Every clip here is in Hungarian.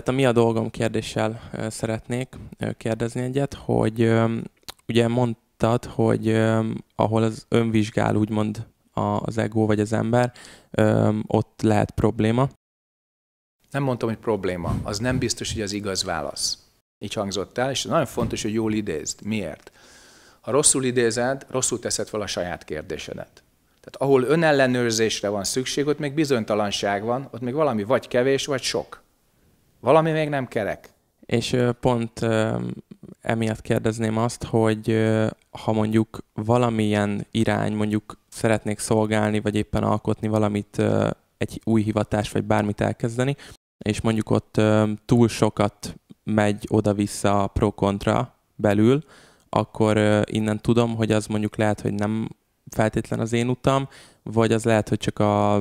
Tehát a mi a dolgom kérdéssel szeretnék kérdezni egyet, hogy ugye mondtad, hogy ahol az önvizsgál úgymond az ego vagy az ember, ott lehet probléma. Nem mondtam, hogy probléma. Az nem biztos, hogy az igaz válasz. Így hangzott el, és nagyon fontos, hogy jól idézd. Miért? Ha rosszul idézed, rosszul teszed fel a saját kérdésedet. Tehát ahol önellenőrzésre van szükség, ott még bizonytalanság van, ott még valami vagy kevés, vagy sok. Valami még nem kerek. És pont emiatt kérdezném azt, hogy ha mondjuk valamilyen irány, mondjuk szeretnék szolgálni, vagy éppen alkotni valamit, egy új hivatás, vagy bármit elkezdeni, és mondjuk ott túl sokat megy oda-vissza a pro-kontra belül, akkor innen tudom, hogy az mondjuk lehet, hogy nem feltétlen az én utam, vagy az lehet, hogy csak a,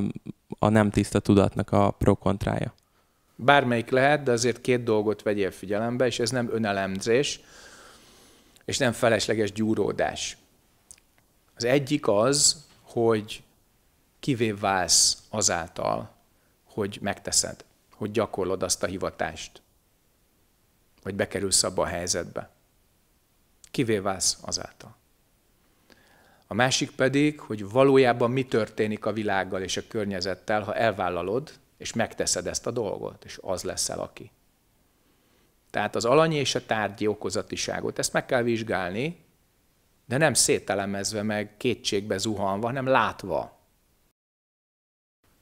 a nem tiszta tudatnak a pro-kontrája. Bármelyik lehet, de azért két dolgot vegyél figyelembe, és ez nem önelemzés, és nem felesleges gyúródás. Az egyik az, hogy kivé válsz azáltal, hogy megteszed, hogy gyakorlod azt a hivatást, vagy bekerülsz abba a helyzetbe. Kivé válsz azáltal. A másik pedig, hogy valójában mi történik a világgal és a környezettel, ha elvállalod, és megteszed ezt a dolgot, és az leszel aki. Tehát az alanyi és a tárgyi okozatiságot, ezt meg kell vizsgálni, de nem szételemezve meg kétségbe zuhanva, hanem látva.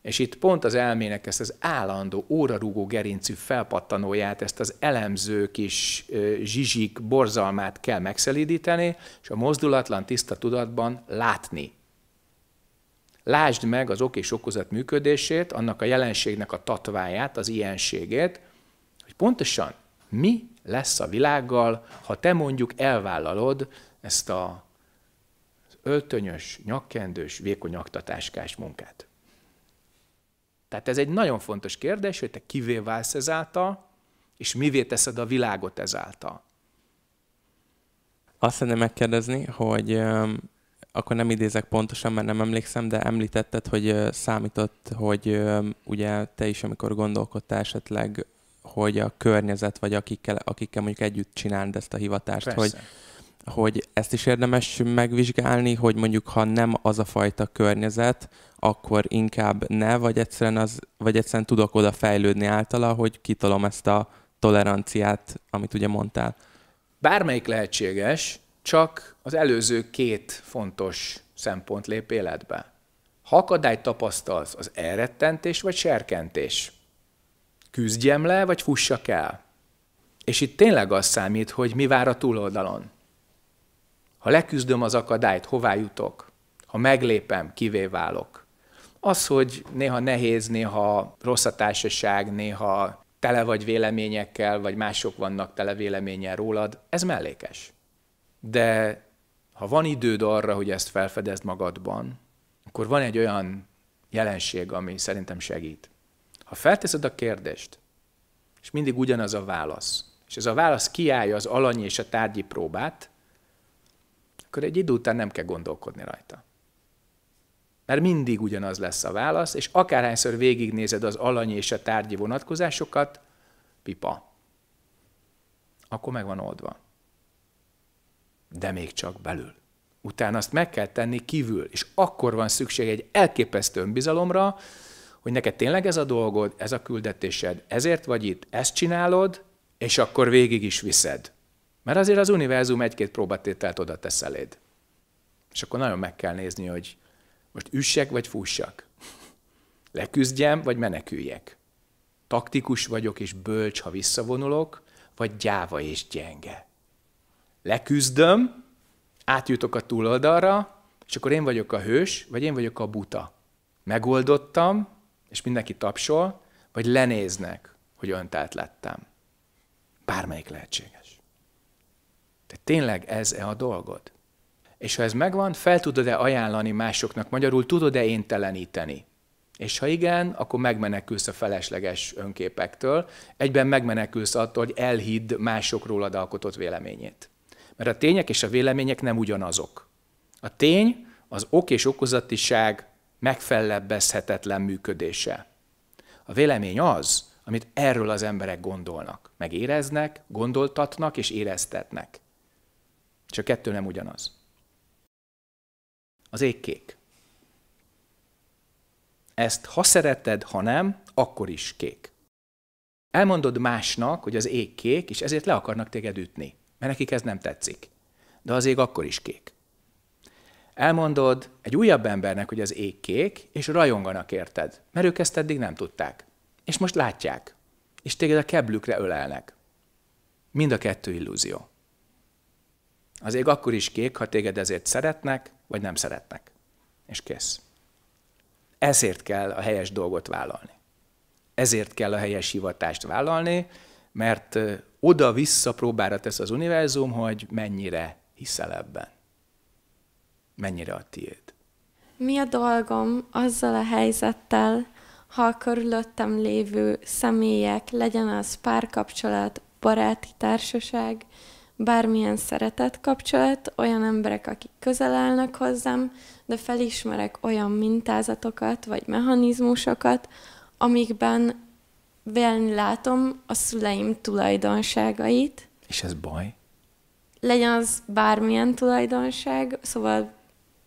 És itt pont az elmének ezt az állandó, órarúgó gerincű felpattanóját, ezt az elemző kis zsizsik borzalmát kell megszelídíteni, és a mozdulatlan tiszta tudatban látni. Lásd meg az ok és okozat működését, annak a jelenségnek a tatváját, az ilyenségét, hogy pontosan mi lesz a világgal, ha te mondjuk elvállalod ezt a öltönyös, nyakkendős, vékony aktatáskás munkát. Tehát ez egy nagyon fontos kérdés, hogy te kivé válsz ezáltal, és mivé teszed a világot ezáltal. Azt szeretném megkérdezni, hogy akkor nem idézek pontosan, mert nem emlékszem, de említetted, hogy számított, hogy ugye te is, amikor gondolkodtál esetleg, hogy a környezet, vagy akikkel, akikkel mondjuk együtt csináld ezt a hivatást, Persze. hogy hogy ezt is érdemes megvizsgálni, hogy mondjuk ha nem az a fajta környezet, akkor inkább ne, vagy egyszerűen, az, vagy egyszerűen tudok oda fejlődni általa, hogy kitolom ezt a toleranciát, amit ugye mondtál. Bármelyik lehetséges, csak az előző két fontos szempont lép életbe. Ha akadályt tapasztalsz, az elrettentés vagy serkentés? Küzdjem le, vagy fussak el? És itt tényleg az számít, hogy mi vár a túloldalon. Ha leküzdöm az akadályt, hová jutok? Ha meglépem, kivé válok? Az, hogy néha nehéz, néha rossz a társaság, néha tele vagy véleményekkel, vagy mások vannak tele véleményen rólad, ez mellékes de ha van időd arra, hogy ezt felfedezd magadban, akkor van egy olyan jelenség, ami szerintem segít. Ha felteszed a kérdést, és mindig ugyanaz a válasz, és ez a válasz kiállja az alanyi és a tárgyi próbát, akkor egy idő után nem kell gondolkodni rajta. Mert mindig ugyanaz lesz a válasz, és akárhányszor végignézed az alanyi és a tárgyi vonatkozásokat, pipa. Akkor meg van oldva de még csak belül. Utána azt meg kell tenni kívül, és akkor van szükség egy elképesztő önbizalomra, hogy neked tényleg ez a dolgod, ez a küldetésed, ezért vagy itt, ezt csinálod, és akkor végig is viszed. Mert azért az univerzum egy-két próbatételt oda tesz eléd. És akkor nagyon meg kell nézni, hogy most üssek vagy fussak. Leküzdjem vagy meneküljek. Taktikus vagyok és bölcs, ha visszavonulok, vagy gyáva és gyenge leküzdöm, átjutok a túloldalra, és akkor én vagyok a hős, vagy én vagyok a buta. Megoldottam, és mindenki tapsol, vagy lenéznek, hogy öntált lettem. Bármelyik lehetséges. Tehát tényleg ez-e a dolgod? És ha ez megvan, fel tudod-e ajánlani másoknak, magyarul tudod-e énteleníteni? És ha igen, akkor megmenekülsz a felesleges önképektől, egyben megmenekülsz attól, hogy elhidd másokról rólad alkotott véleményét. Mert a tények és a vélemények nem ugyanazok. A tény az ok és okozatiság megfelebbezhetetlen működése. A vélemény az, amit erről az emberek gondolnak, meg éreznek, gondoltatnak és éreztetnek. És a kettő nem ugyanaz. Az égkék. kék. Ezt ha szereted, ha nem, akkor is kék. Elmondod másnak, hogy az ég kék, és ezért le akarnak téged ütni mert nekik ez nem tetszik. De az ég akkor is kék. Elmondod egy újabb embernek, hogy az ég kék, és rajonganak érted, mert ők ezt eddig nem tudták. És most látják, és téged a keblükre ölelnek. Mind a kettő illúzió. Az ég akkor is kék, ha téged ezért szeretnek, vagy nem szeretnek. És kész. Ezért kell a helyes dolgot vállalni. Ezért kell a helyes hivatást vállalni, mert oda-vissza próbára tesz az univerzum, hogy mennyire hiszel ebben. Mennyire a tiéd. Mi a dolgom azzal a helyzettel, ha a körülöttem lévő személyek, legyen az párkapcsolat, baráti társaság, bármilyen szeretett kapcsolat, olyan emberek, akik közel állnak hozzám, de felismerek olyan mintázatokat vagy mechanizmusokat, amikben vélni látom a szüleim tulajdonságait. És ez baj? Legyen az bármilyen tulajdonság, szóval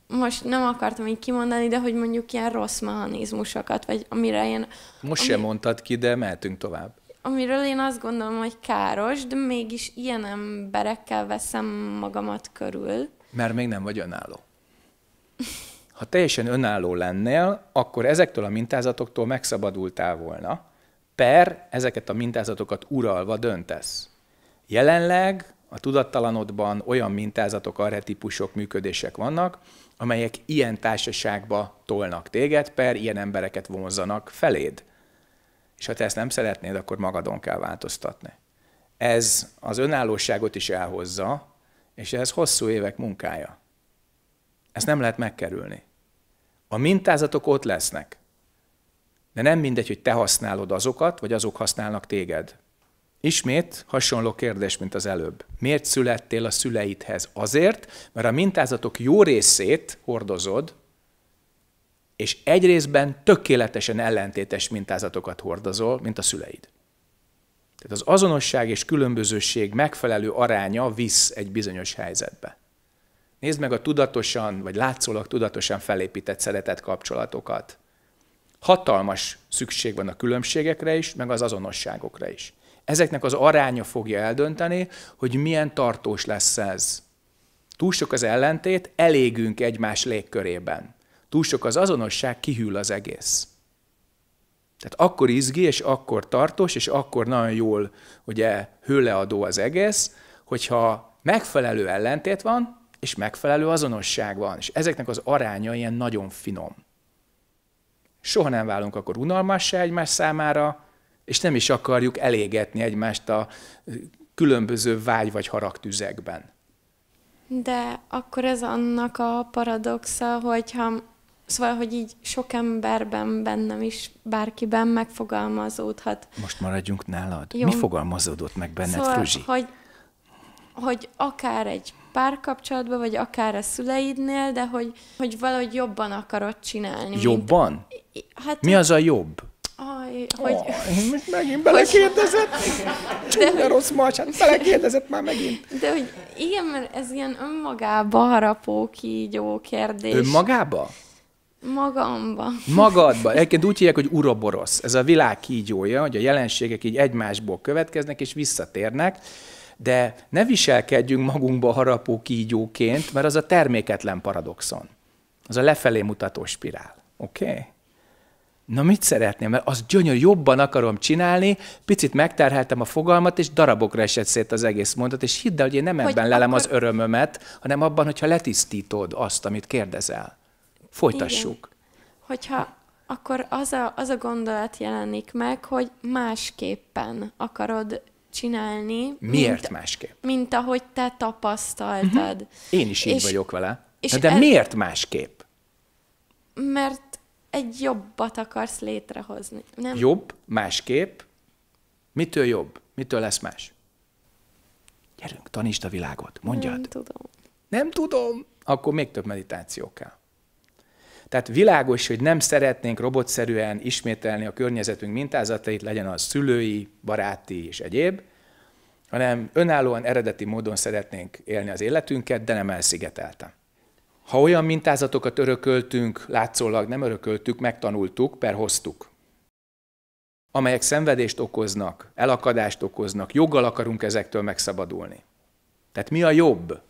most nem akartam így kimondani, de hogy mondjuk ilyen rossz mechanizmusokat, vagy amire én... Most ami, sem mondtad ki, de mehetünk tovább. Amiről én azt gondolom, hogy káros, de mégis ilyen emberekkel veszem magamat körül. Mert még nem vagy önálló. Ha teljesen önálló lennél, akkor ezektől a mintázatoktól megszabadultál volna, per ezeket a mintázatokat uralva döntesz. Jelenleg a tudattalanodban olyan mintázatok, arhetipusok, működések vannak, amelyek ilyen társaságba tolnak téged, per ilyen embereket vonzanak feléd. És ha te ezt nem szeretnéd, akkor magadon kell változtatni. Ez az önállóságot is elhozza, és ez hosszú évek munkája. Ezt nem lehet megkerülni. A mintázatok ott lesznek. De nem mindegy, hogy te használod azokat, vagy azok használnak téged. Ismét hasonló kérdés, mint az előbb. Miért születtél a szüleidhez? Azért, mert a mintázatok jó részét hordozod, és egy részben tökéletesen ellentétes mintázatokat hordozol, mint a szüleid. Tehát az azonosság és különbözőség megfelelő aránya visz egy bizonyos helyzetbe. Nézd meg a tudatosan, vagy látszólag tudatosan felépített szeretett kapcsolatokat Hatalmas szükség van a különbségekre is, meg az azonosságokra is. Ezeknek az aránya fogja eldönteni, hogy milyen tartós lesz ez. Túl sok az ellentét, elégünk egymás légkörében. Túl sok az azonosság, kihűl az egész. Tehát akkor izgi, és akkor tartós, és akkor nagyon jól ugye hőleadó az egész, hogyha megfelelő ellentét van, és megfelelő azonosság van. És ezeknek az aránya ilyen nagyon finom. Soha nem válunk akkor unalmassá egymás számára, és nem is akarjuk elégetni egymást a különböző vágy vagy haragtüzekben. De akkor ez annak a paradoxa, hogyha Szóval, hogy így sok emberben, bennem is, bárkiben megfogalmazódhat. Most maradjunk nálad. Jó. Mi fogalmazódott meg benned, szóval, Fruzsi? Hogy, hogy akár egy párkapcsolatban, vagy akár a szüleidnél, de hogy, hogy valahogy jobban akarod csinálni. Jobban? Mint... Hát, Mi az a jobb? Aj, hogy... Oh, megint belekérdezett? Csúnya hogy... rossz macsát, belekérdezett már megint. De hogy igen, mert ez ilyen önmagába harapó kígyó kérdés. Önmagába? Magamba. Magadba. Egyébként úgy hívják, hogy uroborosz. Ez a világ kígyója, hogy a jelenségek így egymásból következnek és visszatérnek, de ne viselkedjünk magunkba harapó kígyóként, mert az a terméketlen paradoxon. Az a lefelé mutató spirál. Oké? Okay? na mit szeretném, mert az gyönyörű, jobban akarom csinálni, picit megterheltem a fogalmat, és darabokra esett szét az egész mondat, és hidd el, hogy én nem hogy ebben lelem az örömömet, hanem abban, hogyha letisztítod azt, amit kérdezel. Folytassuk. Igen. Hogyha akkor az a, az a gondolat jelenik meg, hogy másképpen akarod csinálni. Miért mint, másképp? Mint ahogy te tapasztaltad. Uh-huh. Én is így és, vagyok vele. És de, de ez... miért másképp? Mert egy jobbat akarsz létrehozni. Nem? Jobb, másképp. Mitől jobb? Mitől lesz más? Gyerünk, tanítsd a világot, mondjad. Nem tudom. Nem tudom. Akkor még több meditáció kell. Tehát világos, hogy nem szeretnénk robotszerűen ismételni a környezetünk mintázatait, legyen az szülői, baráti és egyéb, hanem önállóan, eredeti módon szeretnénk élni az életünket, de nem elszigeteltem. Ha olyan mintázatokat örököltünk, látszólag nem örököltük, megtanultuk, per hoztuk, amelyek szenvedést okoznak, elakadást okoznak, joggal akarunk ezektől megszabadulni. Tehát mi a jobb?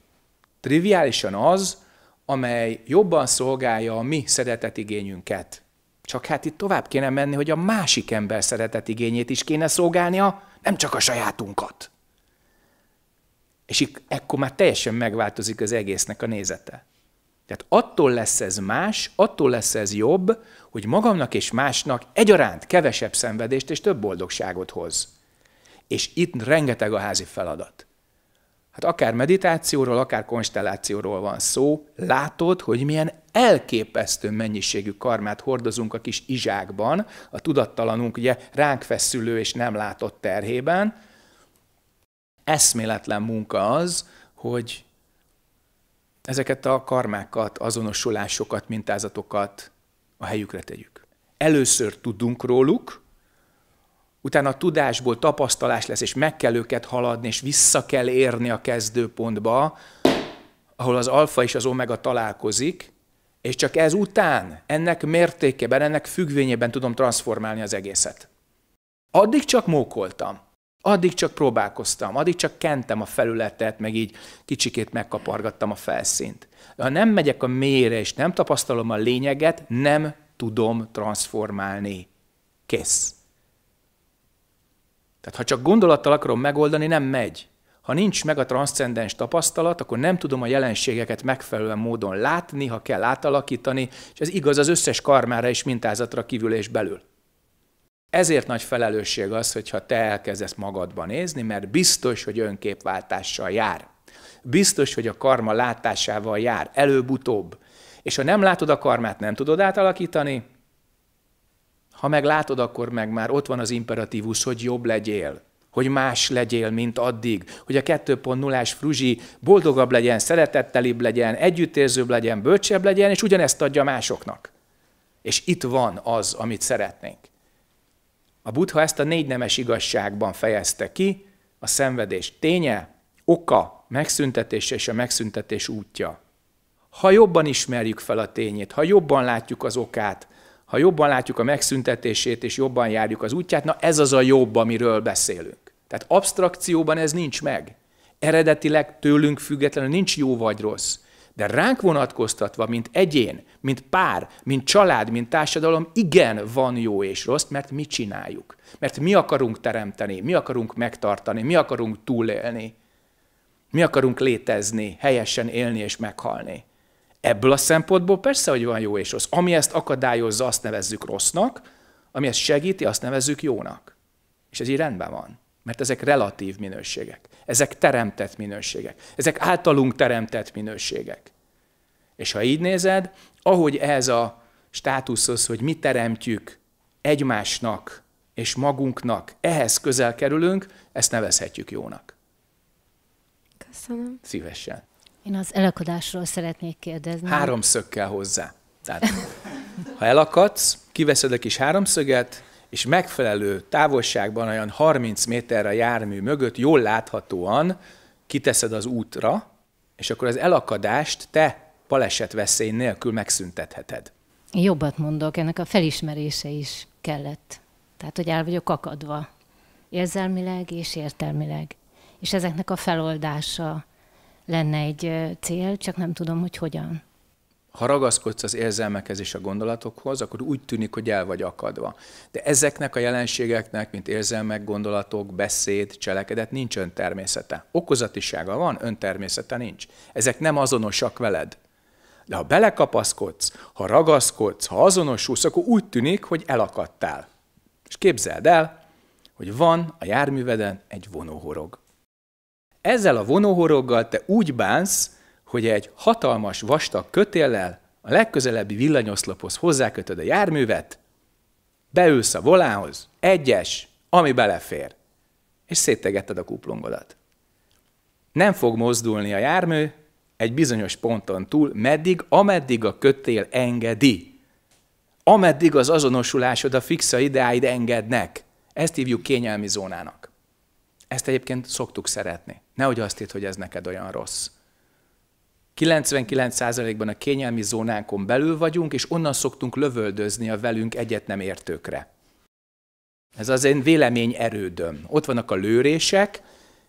Triviálisan az, amely jobban szolgálja a mi szeretetigényünket. Csak hát itt tovább kéne menni, hogy a másik ember szeretetigényét is kéne szolgálnia, nem csak a sajátunkat. És ekkor már teljesen megváltozik az egésznek a nézete. Tehát attól lesz ez más, attól lesz ez jobb, hogy magamnak és másnak egyaránt kevesebb szenvedést és több boldogságot hoz. És itt rengeteg a házi feladat. Hát akár meditációról, akár konstellációról van szó, látod, hogy milyen elképesztő mennyiségű karmát hordozunk a kis izsákban, a tudattalanunk ugye ránk feszülő és nem látott terhében. Eszméletlen munka az, hogy ezeket a karmákat, azonosulásokat, mintázatokat a helyükre tegyük. Először tudunk róluk, utána a tudásból tapasztalás lesz, és meg kell őket haladni, és vissza kell érni a kezdőpontba, ahol az alfa és az omega találkozik, és csak ez után, ennek mértékeben, ennek függvényében tudom transformálni az egészet. Addig csak mókoltam. Addig csak próbálkoztam, addig csak kentem a felületet, meg így kicsikét megkapargattam a felszínt. Ha nem megyek a mélyre, és nem tapasztalom a lényeget, nem tudom transformálni. Kész. Tehát ha csak gondolattal akarom megoldani, nem megy. Ha nincs meg a transzcendens tapasztalat, akkor nem tudom a jelenségeket megfelelően módon látni, ha kell átalakítani, és ez igaz az összes karmára és mintázatra kívül és belül. Ezért nagy felelősség az, hogyha te elkezdesz magadban, nézni, mert biztos, hogy önképváltással jár. Biztos, hogy a karma látásával jár, előbb-utóbb. És ha nem látod a karmát, nem tudod átalakítani, ha meg látod, akkor meg már ott van az imperatívus, hogy jobb legyél, hogy más legyél, mint addig, hogy a 2.0-ás fruzsi boldogabb legyen, szeretettelibb legyen, együttérzőbb legyen, bölcsebb legyen, és ugyanezt adja másoknak. És itt van az, amit szeretnénk. A buddha ezt a négy nemes igazságban fejezte ki, a szenvedés ténye, oka, megszüntetése és a megszüntetés útja. Ha jobban ismerjük fel a tényét, ha jobban látjuk az okát, ha jobban látjuk a megszüntetését és jobban járjuk az útját, na ez az a jobb, amiről beszélünk. Tehát abstrakcióban ez nincs meg. Eredetileg tőlünk függetlenül nincs jó vagy rossz. De ránk vonatkoztatva, mint egyén, mint pár, mint család, mint társadalom, igen, van jó és rossz, mert mi csináljuk. Mert mi akarunk teremteni, mi akarunk megtartani, mi akarunk túlélni, mi akarunk létezni, helyesen élni és meghalni. Ebből a szempontból persze, hogy van jó és rossz. Ami ezt akadályozza, azt nevezzük rossznak, ami ezt segíti, azt nevezzük jónak. És ez így rendben van. Mert ezek relatív minőségek. Ezek teremtett minőségek. Ezek általunk teremtett minőségek. És ha így nézed, ahogy ez a státuszhoz, hogy mi teremtjük egymásnak és magunknak, ehhez közel kerülünk, ezt nevezhetjük jónak. Köszönöm. Szívesen. Én az elakadásról szeretnék kérdezni. Háromszög kell hozzá. Tehát, ha elakadsz, kiveszed a kis háromszöget, és megfelelő távolságban, olyan 30 méterre a jármű mögött jól láthatóan kiteszed az útra, és akkor az elakadást te baleset veszély nélkül megszüntetheted. Jobbat mondok, ennek a felismerése is kellett. Tehát, hogy el vagyok akadva érzelmileg és értelmileg. És ezeknek a feloldása lenne egy cél, csak nem tudom, hogy hogyan ha ragaszkodsz az érzelmekhez és a gondolatokhoz, akkor úgy tűnik, hogy el vagy akadva. De ezeknek a jelenségeknek, mint érzelmek, gondolatok, beszéd, cselekedet nincs öntermészete. Okozatisága van, öntermészete nincs. Ezek nem azonosak veled. De ha belekapaszkodsz, ha ragaszkodsz, ha azonosulsz, akkor úgy tűnik, hogy elakadtál. És képzeld el, hogy van a járműveden egy vonóhorog. Ezzel a vonóhoroggal te úgy bánsz, hogy egy hatalmas, vastag kötéllel a legközelebbi villanyoszlophoz hozzákötöd a járművet, beülsz a volához, egyes, ami belefér, és széttegetted a kuplungodat. Nem fog mozdulni a jármű egy bizonyos ponton túl, meddig, ameddig a kötél engedi. Ameddig az azonosulásod a fixa ideáid engednek. Ezt hívjuk kényelmi zónának. Ezt egyébként szoktuk szeretni. Nehogy azt hitt, hogy ez neked olyan rossz. 99%-ban a kényelmi zónánkon belül vagyunk, és onnan szoktunk lövöldözni a velünk egyet nem értőkre. Ez az én vélemény erődöm. Ott vannak a lőrések,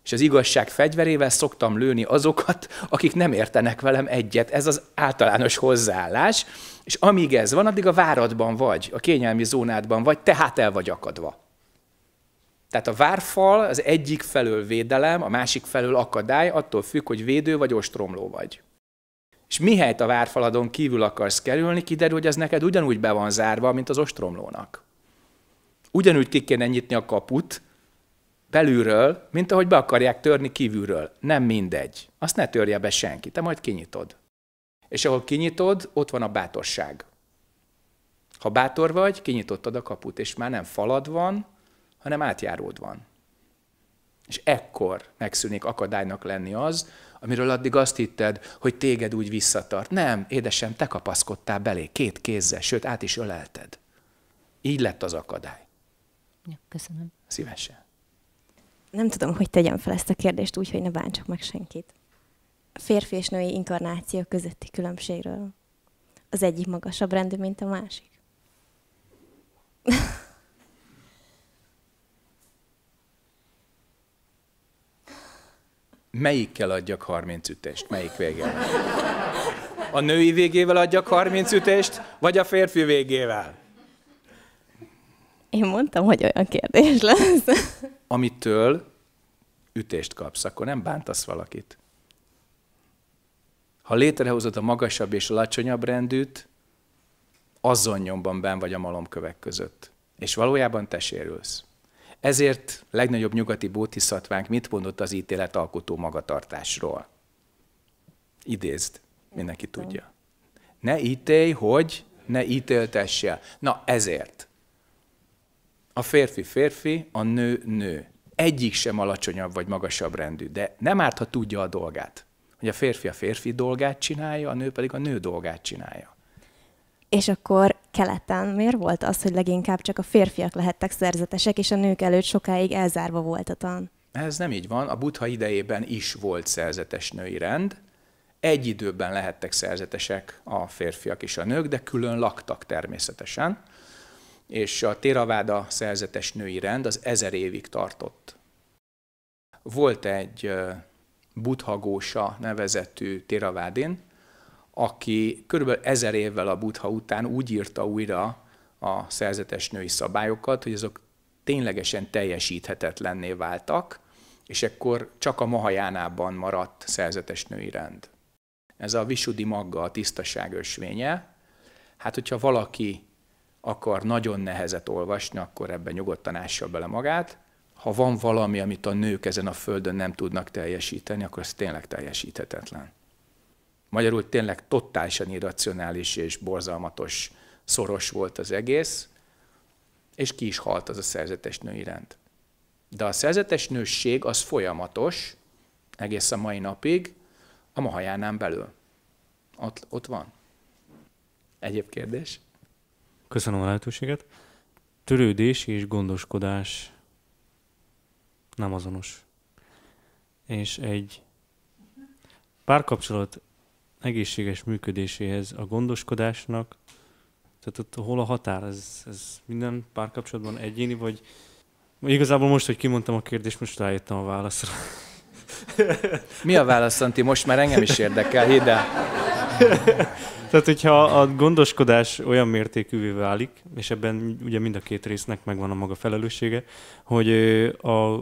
és az igazság fegyverével szoktam lőni azokat, akik nem értenek velem egyet. Ez az általános hozzáállás, és amíg ez van, addig a váradban vagy, a kényelmi zónádban vagy, tehát el vagy akadva. Tehát a várfal az egyik felől védelem, a másik felől akadály, attól függ, hogy védő vagy ostromló vagy és mihelyt a várfaladon kívül akarsz kerülni, kiderül, hogy ez neked ugyanúgy be van zárva, mint az ostromlónak. Ugyanúgy ki kéne nyitni a kaput belülről, mint ahogy be akarják törni kívülről. Nem mindegy. Azt ne törje be senki, te majd kinyitod. És ahol kinyitod, ott van a bátorság. Ha bátor vagy, kinyitottad a kaput, és már nem falad van, hanem átjáród van. És ekkor megszűnik akadálynak lenni az, amiről addig azt hitted, hogy téged úgy visszatart. Nem, édesem, te kapaszkodtál belé két kézzel, sőt, át is ölelted. Így lett az akadály. Ja, köszönöm. Szívesen. Nem tudom, hogy tegyem fel ezt a kérdést úgy, hogy ne bántsak meg senkit. A férfi és női inkarnáció közötti különbségről. Az egyik magasabb rendű, mint a másik. melyikkel adjak 30 ütést, melyik végével? A női végével adjak 30 ütést, vagy a férfi végével? Én mondtam, hogy olyan kérdés lesz. Amitől ütést kapsz, akkor nem bántasz valakit. Ha létrehozod a magasabb és alacsonyabb rendűt, azon nyomban ben vagy a malomkövek között. És valójában te sérülsz. Ezért legnagyobb nyugati bótiszattvánk mit mondott az ítélet alkotó magatartásról? Idézd, mindenki tudja. Ne ítélj, hogy ne ítéltessél. Na ezért. A férfi férfi, a nő nő. Egyik sem alacsonyabb vagy magasabb rendű, de nem árt, ha tudja a dolgát. Hogy a férfi a férfi dolgát csinálja, a nő pedig a nő dolgát csinálja. És akkor keleten miért volt az, hogy leginkább csak a férfiak lehettek szerzetesek, és a nők előtt sokáig elzárva volt a tan? Ez nem így van. A buddha idejében is volt szerzetes női rend. Egy időben lehettek szerzetesek a férfiak és a nők, de külön laktak természetesen. És a Teraváda szerzetes női rend az ezer évig tartott. Volt egy buthagósa nevezetű Teravádin, aki körülbelül ezer évvel a Buddha után úgy írta újra a szerzetes női szabályokat, hogy azok ténylegesen teljesíthetetlenné váltak, és ekkor csak a Mahajánában maradt szerzetes női rend. Ez a Visudi Magga, a tisztaság ösvénye. Hát, hogyha valaki akar nagyon nehezet olvasni, akkor ebben nyugodtan ássa bele magát. Ha van valami, amit a nők ezen a földön nem tudnak teljesíteni, akkor ez tényleg teljesíthetetlen. Magyarul tényleg totálisan irracionális és borzalmatos, szoros volt az egész, és ki is halt az a szerzetes nő iránt. De a szerzetes nősség az folyamatos, egész a mai napig, a mahajánán belül. Ott, ott van. Egyéb kérdés? Köszönöm a lehetőséget. Törődés és gondoskodás nem azonos. És egy párkapcsolat egészséges működéséhez a gondoskodásnak, tehát ott hol a határ? Ez, ez minden párkapcsolatban egyéni, vagy igazából most, hogy kimondtam a kérdést, most rájöttem a válaszra. Mi a válasz, Santi? Most már engem is érdekel, hidd el. Tehát, hogyha a gondoskodás olyan mértékűvé válik, és ebben ugye mind a két résznek megvan a maga felelőssége, hogy a,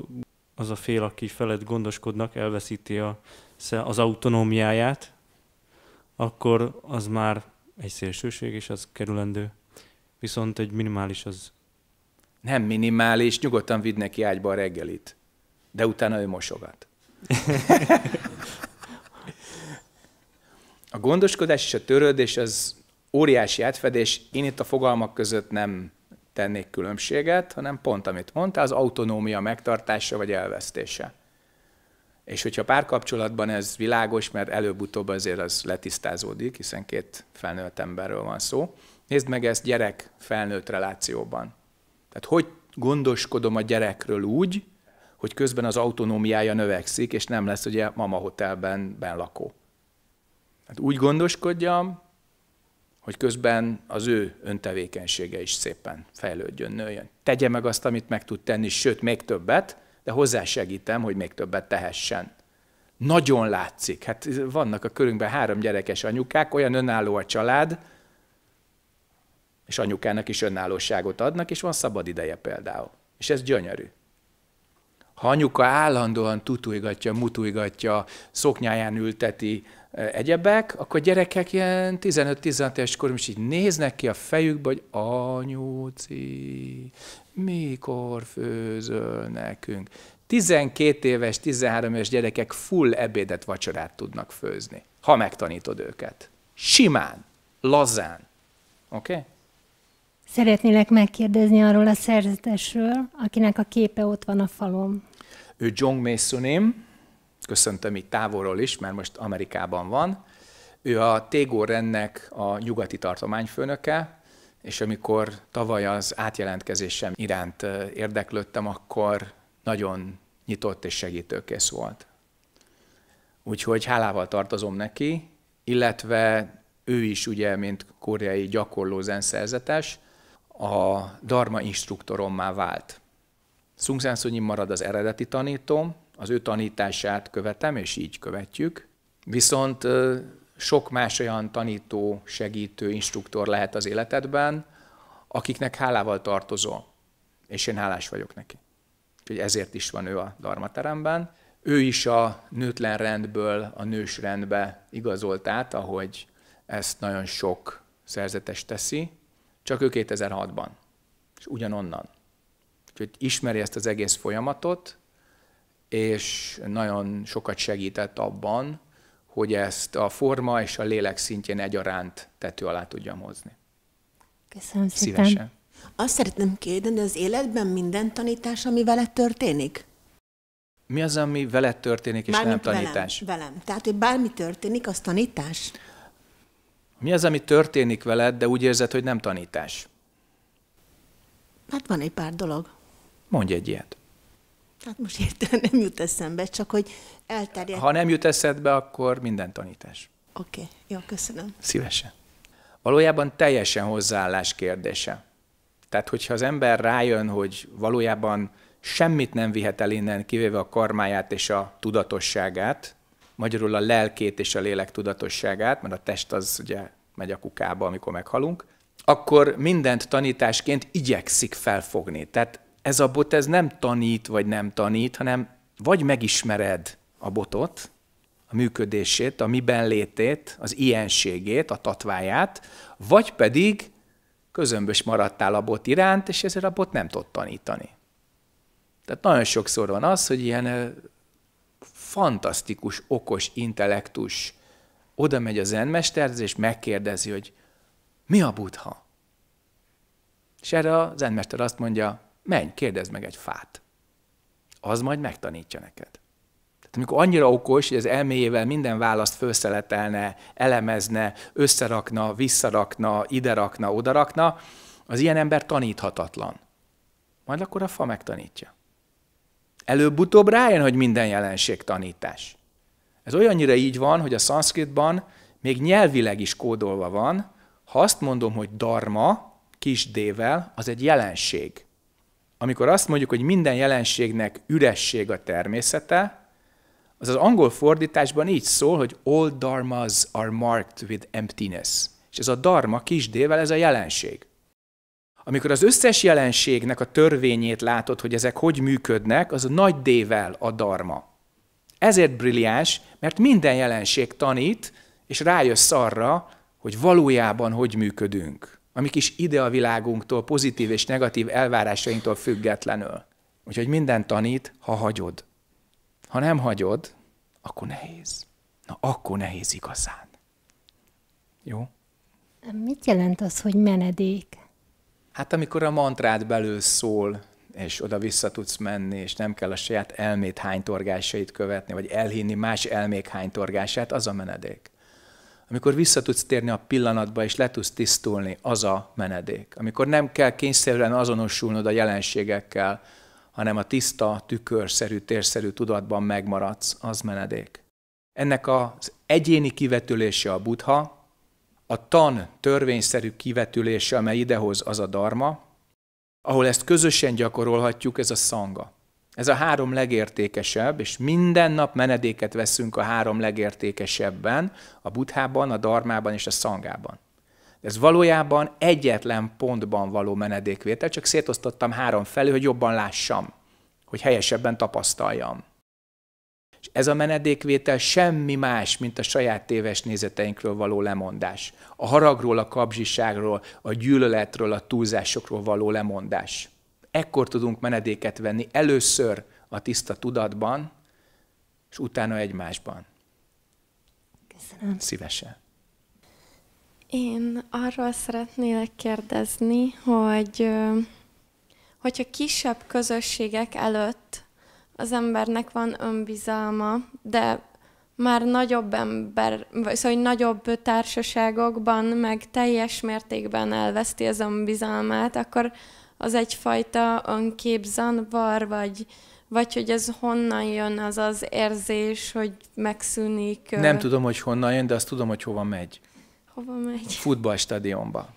az a fél, aki felett gondoskodnak, elveszíti a, az autonómiáját, akkor az már egy szélsőség, és az kerülendő. Viszont egy minimális az... Nem minimális, nyugodtan vidd neki ágyba a reggelit, de utána ő mosogat. a gondoskodás és a törődés az óriási átfedés. Én itt a fogalmak között nem tennék különbséget, hanem pont amit mondta, az autonómia megtartása vagy elvesztése. És hogyha párkapcsolatban ez világos, mert előbb-utóbb azért az letisztázódik, hiszen két felnőtt emberről van szó. Nézd meg ezt gyerek-felnőtt relációban. Tehát hogy gondoskodom a gyerekről úgy, hogy közben az autonómiája növekszik, és nem lesz ugye mama hotelben ben lakó. Hát úgy gondoskodjam, hogy közben az ő öntevékenysége is szépen fejlődjön, nőjön. Tegye meg azt, amit meg tud tenni, sőt, még többet, de hozzásegítem, hogy még többet tehessen. Nagyon látszik. Hát vannak a körünkben három gyerekes anyukák, olyan önálló a család, és anyukának is önállóságot adnak, és van szabad ideje például. És ez gyönyörű. Ha anyuka állandóan tutuigatja, mutuigatja, szoknyáján ülteti, egyebek, akkor a gyerekek ilyen 15-16 éves korom is így néznek ki a fejükbe, hogy anyuci, mikor főzöl nekünk? 12 éves, 13 éves gyerekek full ebédet, vacsorát tudnak főzni, ha megtanítod őket. Simán, lazán. Oké? Okay? Szeretnélek megkérdezni arról a szerzetesről, akinek a képe ott van a falon. Ő Jong Mesunim, köszöntöm itt távolról is, mert most Amerikában van. Ő a rennek a nyugati tartományfőnöke, és amikor tavaly az átjelentkezésem iránt érdeklődtem, akkor nagyon nyitott és segítőkész volt. Úgyhogy hálával tartozom neki, illetve ő is ugye, mint koreai gyakorló zenszerzetes, a Dharma instruktorommá vált. Sung marad az eredeti tanítóm, az ő tanítását követem, és így követjük. Viszont sok más olyan tanító, segítő, instruktor lehet az életedben, akiknek hálával tartozó, És én hálás vagyok neki. Úgyhogy ezért is van ő a darmateremben. Ő is a nőtlen rendből a nős rendbe igazolt át, ahogy ezt nagyon sok szerzetes teszi, csak ő 2006-ban, és ugyanonnan. Úgyhogy ismeri ezt az egész folyamatot, és nagyon sokat segített abban, hogy ezt a forma és a lélek szintjén egyaránt tető alá tudjam hozni. Köszönöm szépen. Szívesen. Azt szeretném kérdeni, az életben minden tanítás, ami veled történik? Mi az, ami veled történik, és Bármint nem tanítás? Velem, velem. Tehát, hogy bármi történik, az tanítás? Mi az, ami történik veled, de úgy érzed, hogy nem tanítás? Hát van egy pár dolog. Mondj egy ilyet. Hát most értelem nem jut eszembe, csak hogy elterjed. Ha nem jut eszedbe, akkor minden tanítás. Oké, okay. jó, köszönöm. Szívesen. Valójában teljesen hozzáállás kérdése. Tehát, hogyha az ember rájön, hogy valójában semmit nem vihet el innen, kivéve a karmáját és a tudatosságát, magyarul a lelkét és a lélek tudatosságát, mert a test az ugye megy a kukába, amikor meghalunk, akkor mindent tanításként igyekszik felfogni. Tehát ez a bot ez nem tanít, vagy nem tanít, hanem vagy megismered a botot, a működését, a miben létét, az ilyenségét, a tatváját, vagy pedig közömbös maradtál a bot iránt, és ezért a bot nem tud tanítani. Tehát nagyon sokszor van az, hogy ilyen fantasztikus, okos intellektus oda megy a zenmesterhez, és megkérdezi, hogy mi a butha? És erre a zenmester azt mondja, Menj, kérdezd meg egy fát. Az majd megtanítja neked. Tehát amikor annyira okos, hogy az elméjével minden választ felszeletelne, elemezne, összerakna, visszarakna, iderakna, odarakna, az ilyen ember taníthatatlan. Majd akkor a fa megtanítja. Előbb-utóbb rájön, hogy minden jelenség tanítás. Ez olyannyira így van, hogy a szanszkritban még nyelvileg is kódolva van, ha azt mondom, hogy dharma, kis d-vel, az egy jelenség amikor azt mondjuk, hogy minden jelenségnek üresség a természete, az az angol fordításban így szól, hogy all dharmas are marked with emptiness. És ez a dharma kis dével, ez a jelenség. Amikor az összes jelenségnek a törvényét látod, hogy ezek hogy működnek, az a nagy dével a dharma. Ezért brilliáns, mert minden jelenség tanít, és rájössz arra, hogy valójában hogy működünk mi kis ideavilágunktól, pozitív és negatív elvárásainktól függetlenül. Úgyhogy minden tanít, ha hagyod. Ha nem hagyod, akkor nehéz. Na, akkor nehéz igazán. Jó? Mit jelent az, hogy menedék? Hát amikor a mantrát belül szól, és oda-vissza tudsz menni, és nem kell a saját elmét hánytorgásait követni, vagy elhinni más elmék hánytorgását, az a menedék amikor vissza tudsz térni a pillanatba, és le tudsz tisztulni, az a menedék. Amikor nem kell kényszerűen azonosulnod a jelenségekkel, hanem a tiszta, tükörszerű, térszerű tudatban megmaradsz, az menedék. Ennek az egyéni kivetülése a buddha, a tan törvényszerű kivetülése, amely idehoz, az a dharma, ahol ezt közösen gyakorolhatjuk, ez a szanga. Ez a három legértékesebb, és minden nap menedéket veszünk a három legértékesebben, a buthában, a darmában és a szangában. Ez valójában egyetlen pontban való menedékvétel, csak szétosztottam három felé, hogy jobban lássam, hogy helyesebben tapasztaljam. És ez a menedékvétel semmi más, mint a saját téves nézeteinkről való lemondás. A haragról, a kapzsiságról, a gyűlöletről, a túlzásokról való lemondás. Ekkor tudunk menedéket venni először a tiszta tudatban, és utána egymásban. Köszönöm. Szívesen. Én arról szeretnélek kérdezni, hogy hogyha kisebb közösségek előtt az embernek van önbizalma, de már nagyobb ember, vagy szóval nagyobb társaságokban meg teljes mértékben elveszti az önbizalmát, akkor az egyfajta önképzanvar, vagy, vagy hogy ez honnan jön az az érzés, hogy megszűnik? Nem tudom, hogy honnan jön, de azt tudom, hogy hova megy. Hova megy? Futballstadionba.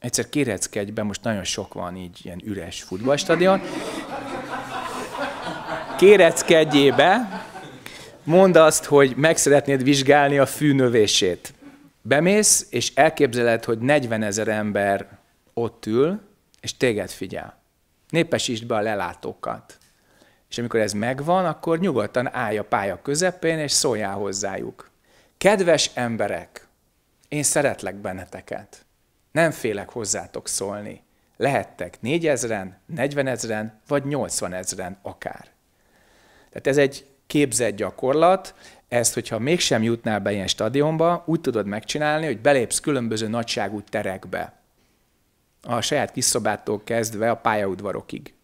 Egyszer egyben most nagyon sok van így ilyen üres futballstadion. Kéreckedjébe mondd azt, hogy meg szeretnéd vizsgálni a fűnövését. Bemész, és elképzeled, hogy 40 ezer ember ott ül, és téged figyel. Népesítsd be a lelátókat. És amikor ez megvan, akkor nyugodtan állj a pálya közepén, és szóljál hozzájuk. Kedves emberek, én szeretlek benneteket. Nem félek hozzátok szólni. Lehettek négyezren, negyvenezren, vagy nyolcvanezren akár. Tehát ez egy képzett gyakorlat, ezt, hogyha mégsem jutnál be ilyen stadionba, úgy tudod megcsinálni, hogy belépsz különböző nagyságú terekbe a saját kis szobától kezdve a pályaudvarokig.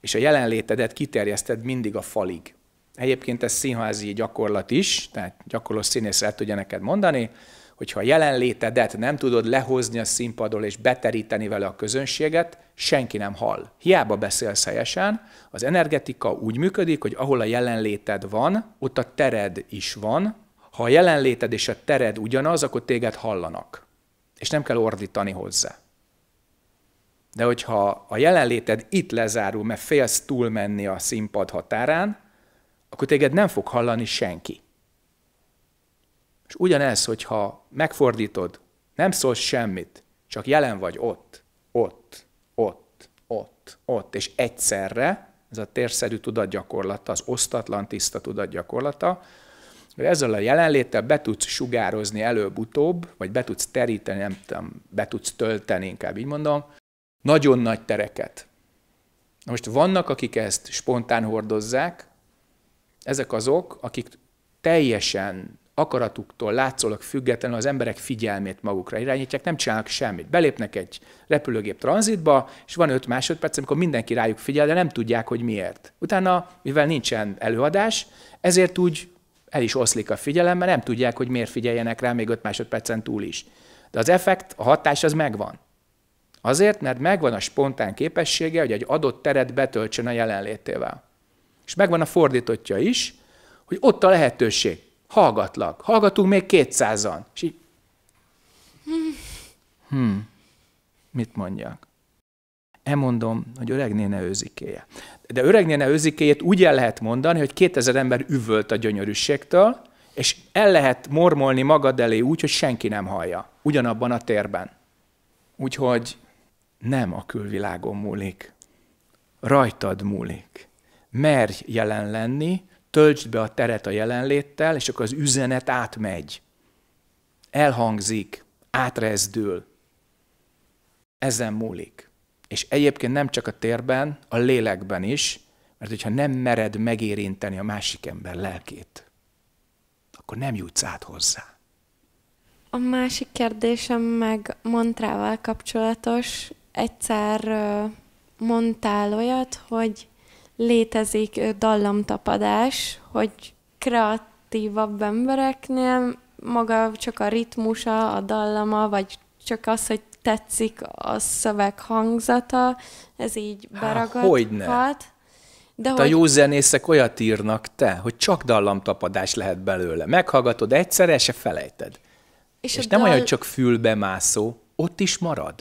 És a jelenlétedet kiterjeszted mindig a falig. Egyébként ez színházi gyakorlat is, tehát gyakorló színész el tudja neked mondani, hogyha a jelenlétedet nem tudod lehozni a színpadról és beteríteni vele a közönséget, senki nem hall. Hiába beszélsz helyesen, az energetika úgy működik, hogy ahol a jelenléted van, ott a tered is van. Ha a jelenléted és a tered ugyanaz, akkor téged hallanak. És nem kell ordítani hozzá. De hogyha a jelenléted itt lezárul, mert félsz túlmenni a színpad határán, akkor téged nem fog hallani senki. És ugyanez, hogyha megfordítod, nem szólsz semmit, csak jelen vagy ott, ott, ott, ott, ott, és egyszerre, ez a térszerű tudatgyakorlata, az osztatlan tiszta tudatgyakorlata, hogy ezzel a jelenléttel be tudsz sugározni előbb-utóbb, vagy be tudsz teríteni, nem tudom, be tudsz tölteni, inkább így mondom, nagyon nagy tereket. Na most vannak, akik ezt spontán hordozzák, ezek azok, akik teljesen akaratuktól látszólag függetlenül az emberek figyelmét magukra irányítják, nem csinálnak semmit. Belépnek egy repülőgép tranzitba, és van 5 másodperc, amikor mindenki rájuk figyel, de nem tudják, hogy miért. Utána, mivel nincsen előadás, ezért úgy el is oszlik a figyelem, mert nem tudják, hogy miért figyeljenek rá még 5 másodpercen túl is. De az effekt, a hatás az megvan. Azért, mert megvan a spontán képessége, hogy egy adott teret betöltsön a jelenlétével. És megvan a fordítottja is, hogy ott a lehetőség. Hallgatlak. Hallgatunk még kétszázan. És így... Hmm. Mit mondjak? Elmondom, hogy öreg néne őzikéje. De öreg néne őzikéjét úgy el lehet mondani, hogy 2000 ember üvölt a gyönyörűségtől, és el lehet mormolni magad elé úgy, hogy senki nem hallja, ugyanabban a térben. Úgyhogy nem a külvilágon múlik. Rajtad múlik. Merj jelen lenni, töltsd be a teret a jelenléttel, és akkor az üzenet átmegy. Elhangzik, átrezdül. Ezen múlik. És egyébként nem csak a térben, a lélekben is, mert hogyha nem mered megérinteni a másik ember lelkét, akkor nem jutsz át hozzá. A másik kérdésem meg mantrával kapcsolatos, egyszer mondtál olyat, hogy létezik dallamtapadás, hogy kreatívabb embereknél maga csak a ritmusa, a dallama, vagy csak az, hogy tetszik a szöveg hangzata, ez így beragadhat. Hogyne? de hát hogy... A jó zenészek olyat írnak te, hogy csak dallamtapadás lehet belőle. Meghallgatod egyszer, se felejted. És, és nem dal... olyan, hogy csak fülbe mászó, ott is marad.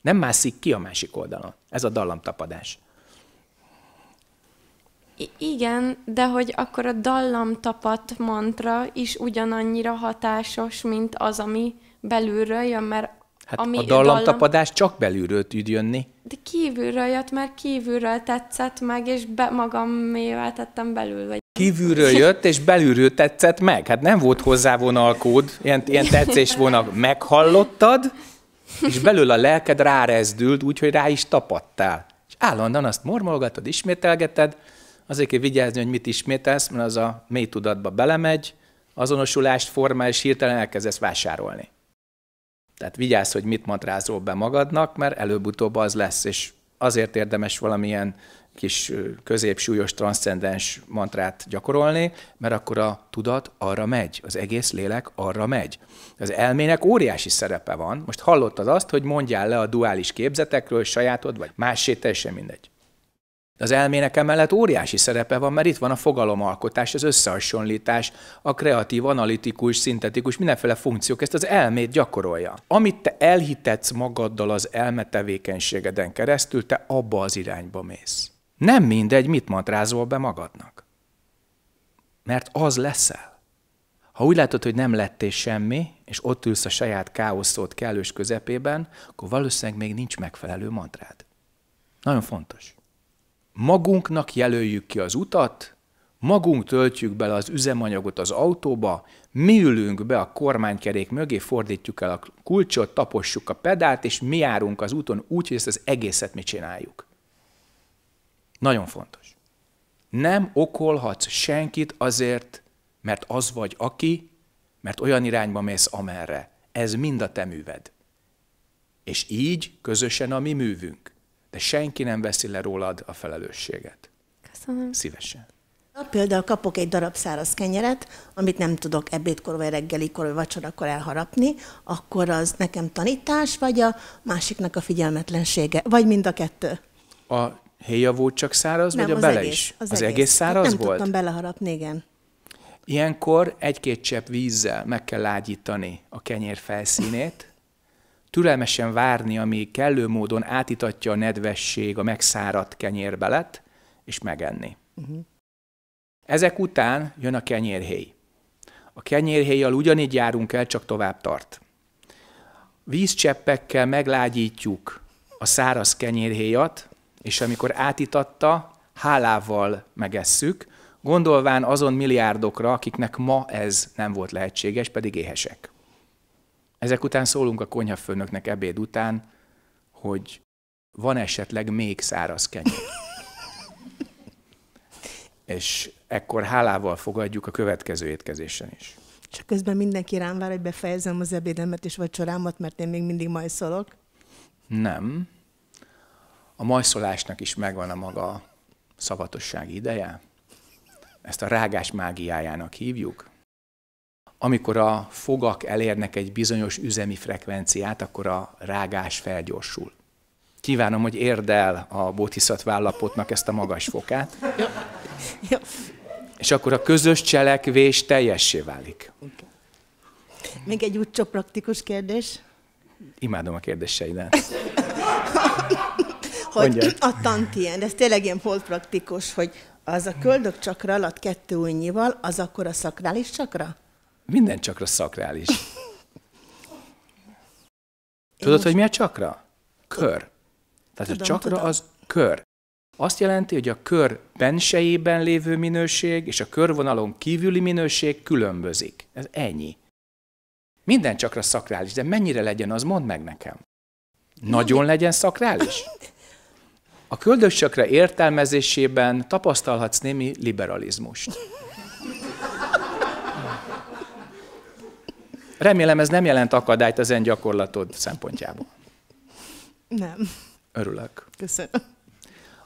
Nem mászik ki a másik oldalon. Ez a dallamtapadás. I- igen, de hogy akkor a dallamtapadt mantra is ugyanannyira hatásos, mint az, ami belülről jön, mert Hát ami a dallamtapadás dallam... csak belülről tud jönni. De kívülről jött, mert kívülről tetszett meg, és be mélyvel tettem belül. Vagy... Kívülről jött, és belülről tetszett meg. Hát nem volt hozzá vonalkód, ilyen, ilyen tetszés volna. Meghallottad, és belül a lelked rárezdült, úgyhogy rá is tapadtál. És állandóan azt mormolgatod, ismételgeted, azért kell vigyázni, hogy mit ismételsz, mert az a mély tudatba belemegy, azonosulást formál, és hirtelen elkezdesz vásárolni. Tehát vigyázz, hogy mit matrázol be magadnak, mert előbb-utóbb az lesz, és azért érdemes valamilyen kis középsúlyos, transzcendens mantrát gyakorolni, mert akkor a tudat arra megy, az egész lélek arra megy. Az elmének óriási szerepe van. Most hallottad azt, hogy mondjál le a duális képzetekről, sajátod vagy másé, teljesen mindegy. Az elmének emellett óriási szerepe van, mert itt van a fogalomalkotás, az összehasonlítás, a kreatív, analitikus, szintetikus, mindenféle funkciók, ezt az elmét gyakorolja. Amit te elhitetsz magaddal az elmetevékenységeden keresztül, te abba az irányba mész. Nem mindegy, mit mantrázol be magadnak. Mert az leszel. Ha úgy látod, hogy nem lettél semmi, és ott ülsz a saját káoszod kellős közepében, akkor valószínűleg még nincs megfelelő mantrád. Nagyon fontos. Magunknak jelöljük ki az utat, magunk töltjük bele az üzemanyagot az autóba, mi ülünk be a kormánykerék mögé, fordítjuk el a kulcsot, tapossuk a pedált, és mi járunk az úton úgy, hogy ezt az egészet mi csináljuk. Nagyon fontos. Nem okolhatsz senkit azért, mert az vagy aki, mert olyan irányba mész amerre. Ez mind a te műved. És így közösen a mi művünk. De senki nem veszi le rólad a felelősséget. Köszönöm. Szívesen. Na, például kapok egy darab száraz kenyeret, amit nem tudok ebédkor, vagy reggelikor, vagy vacsorakor elharapni, akkor az nekem tanítás, vagy a másiknak a figyelmetlensége, vagy mind a kettő? A héja volt csak száraz, nem, vagy a bele egész, is? Az, az egész. egész száraz nem volt? Nem tudtam beleharapni, igen. Ilyenkor egy-két csepp vízzel meg kell lágyítani a kenyér felszínét, türelmesen várni, amíg kellő módon átitatja a nedvesség a megszáradt kenyérbelet, és megenni. Uh-huh. Ezek után jön a kenyérhéj. A kenyérhéjjal ugyanígy járunk el, csak tovább tart. Vízcseppekkel meglágyítjuk a száraz kenyérhéjat, és amikor átitatta, hálával megesszük, gondolván azon milliárdokra, akiknek ma ez nem volt lehetséges, pedig éhesek. Ezek után szólunk a konyhafőnöknek ebéd után, hogy van esetleg még száraz kenyér. és ekkor hálával fogadjuk a következő étkezésen is. Csak közben mindenki rám vár, hogy befejezem az ebédemet és csorámat, mert én még mindig szólok. Nem. A majszolásnak is megvan a maga szavatossági ideje. Ezt a rágás mágiájának hívjuk. Amikor a fogak elérnek egy bizonyos üzemi frekvenciát, akkor a rágás felgyorsul. Kívánom, hogy érd el a vállapotnak ezt a magas fokát. És akkor a közös cselekvés teljessé válik. Okay. Még egy úgy praktikus kérdés. Imádom a kérdéseidet. hogy Mondját. a tantien, ez tényleg ilyen praktikus, hogy az a köldök csakra alatt kettő újnyival, az akkor a szakrális csakra? Minden csakra szakrális. Tudod, hogy mi a csakra? Kör. Tehát tudom, a csakra tudom. az kör. Azt jelenti, hogy a kör bensejében lévő minőség és a körvonalon kívüli minőség különbözik. Ez ennyi. Minden csakra szakrális, de mennyire legyen az, mondd meg nekem. Nagyon legyen szakrális? A köldössökre értelmezésében tapasztalhatsz némi liberalizmust. Remélem ez nem jelent akadályt az én gyakorlatod szempontjából. Nem. Örülök. Köszönöm.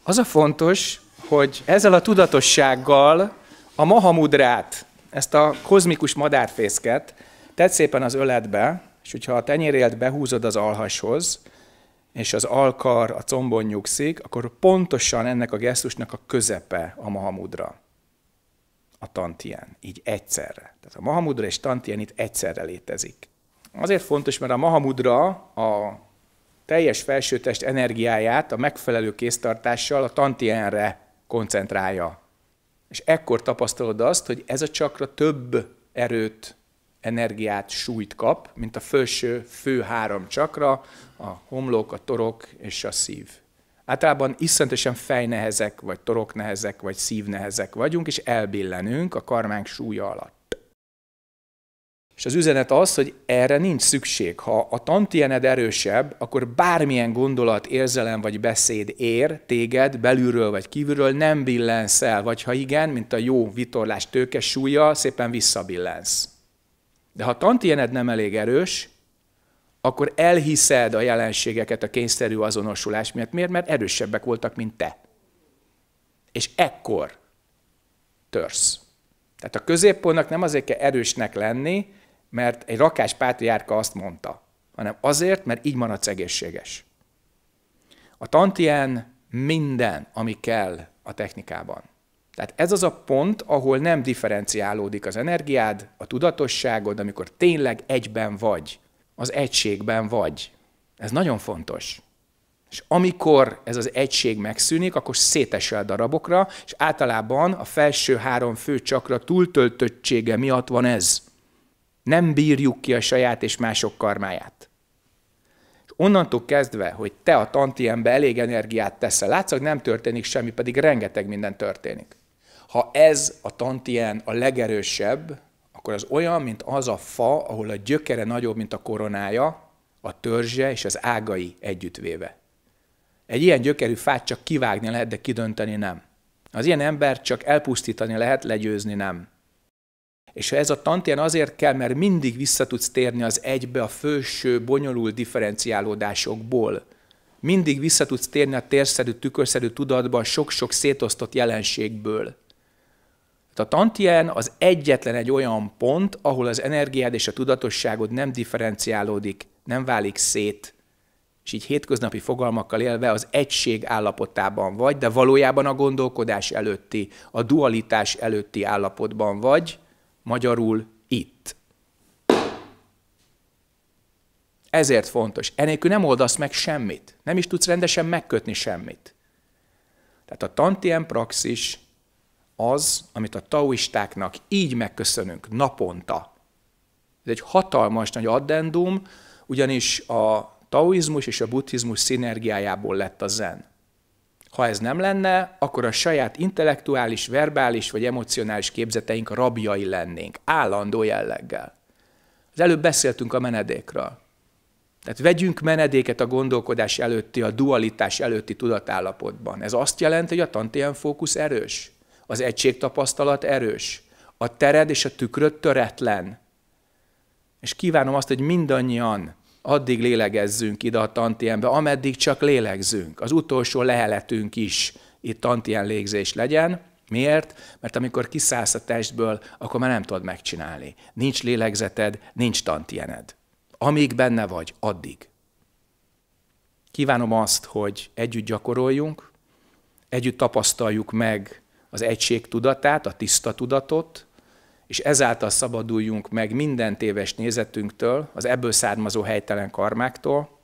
Az a fontos, hogy ezzel a tudatossággal a mahamudrát, ezt a kozmikus madárfészket, tedd szépen az öletbe, és hogyha a tenyérélt behúzod az alhashoz, és az alkar a combon nyugszik, akkor pontosan ennek a gesztusnak a közepe a Mahamudra, a tantien, így egyszerre. Tehát a Mahamudra és tantien itt egyszerre létezik. Azért fontos, mert a Mahamudra a teljes felsőtest energiáját a megfelelő kéztartással a tantienre koncentrálja. És ekkor tapasztalod azt, hogy ez a csakra több erőt energiát, súlyt kap, mint a felső fő három csakra, a homlok, a torok és a szív. Általában iszonyatosan fejnehezek, vagy toroknehezek, vagy szívnehezek vagyunk, és elbillenünk a karmánk súlya alatt. És az üzenet az, hogy erre nincs szükség. Ha a tantiened erősebb, akkor bármilyen gondolat, érzelem vagy beszéd ér téged belülről vagy kívülről, nem billensz el, vagy ha igen, mint a jó vitorlás tőkes súlya, szépen visszabillensz. De ha tantiened nem elég erős, akkor elhiszed a jelenségeket a kényszerű azonosulás miatt. Miért? Mert erősebbek voltak, mint te. És ekkor törsz. Tehát a középpontnak nem azért kell erősnek lenni, mert egy rakás pátriárka azt mondta, hanem azért, mert így maradsz egészséges. A tantien minden, ami kell a technikában. Tehát ez az a pont, ahol nem differenciálódik az energiád, a tudatosságod, amikor tényleg egyben vagy, az egységben vagy. Ez nagyon fontos. És amikor ez az egység megszűnik, akkor szétesel darabokra, és általában a felső három fő csakra túltöltöttsége miatt van ez. Nem bírjuk ki a saját és mások karmáját. És onnantól kezdve, hogy te a tantiembe elég energiát teszel, látszak nem történik semmi, pedig rengeteg minden történik ha ez a tantien a legerősebb, akkor az olyan, mint az a fa, ahol a gyökere nagyobb, mint a koronája, a törzse és az ágai együttvéve. Egy ilyen gyökerű fát csak kivágni lehet, de kidönteni nem. Az ilyen ember csak elpusztítani lehet, legyőzni nem. És ha ez a tantien azért kell, mert mindig vissza tudsz térni az egybe a főső, bonyolult differenciálódásokból. Mindig vissza tudsz térni a térszerű, tükörszerű tudatba a sok-sok szétosztott jelenségből. Tehát a tantien az egyetlen egy olyan pont, ahol az energiád és a tudatosságod nem differenciálódik, nem válik szét, és így hétköznapi fogalmakkal élve az egység állapotában vagy, de valójában a gondolkodás előtti, a dualitás előtti állapotban vagy, magyarul itt. Ezért fontos. Enélkül nem oldasz meg semmit. Nem is tudsz rendesen megkötni semmit. Tehát a tantien praxis az, amit a taoistáknak így megköszönünk naponta. Ez egy hatalmas nagy addendum, ugyanis a taoizmus és a buddhizmus szinergiájából lett a zen. Ha ez nem lenne, akkor a saját intellektuális, verbális vagy emocionális képzeteink rabjai lennénk, állandó jelleggel. Az előbb beszéltünk a menedékről. Tehát vegyünk menedéket a gondolkodás előtti, a dualitás előtti tudatállapotban. Ez azt jelenti, hogy a tantien fókusz erős. Az egységtapasztalat erős. A tered és a tükröd töretlen. És kívánom azt, hogy mindannyian addig lélegezzünk ide a tantienbe, ameddig csak lélegzünk. Az utolsó leheletünk is itt tantien légzés legyen. Miért? Mert amikor kiszállsz a testből, akkor már nem tudod megcsinálni. Nincs lélegzeted, nincs tantiened. Amíg benne vagy, addig. Kívánom azt, hogy együtt gyakoroljunk, együtt tapasztaljuk meg az egység tudatát, a tiszta tudatot, és ezáltal szabaduljunk meg minden téves nézetünktől, az ebből származó helytelen karmáktól,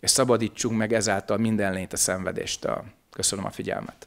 és szabadítsunk meg ezáltal minden lényt a szenvedéstől. Köszönöm a figyelmet!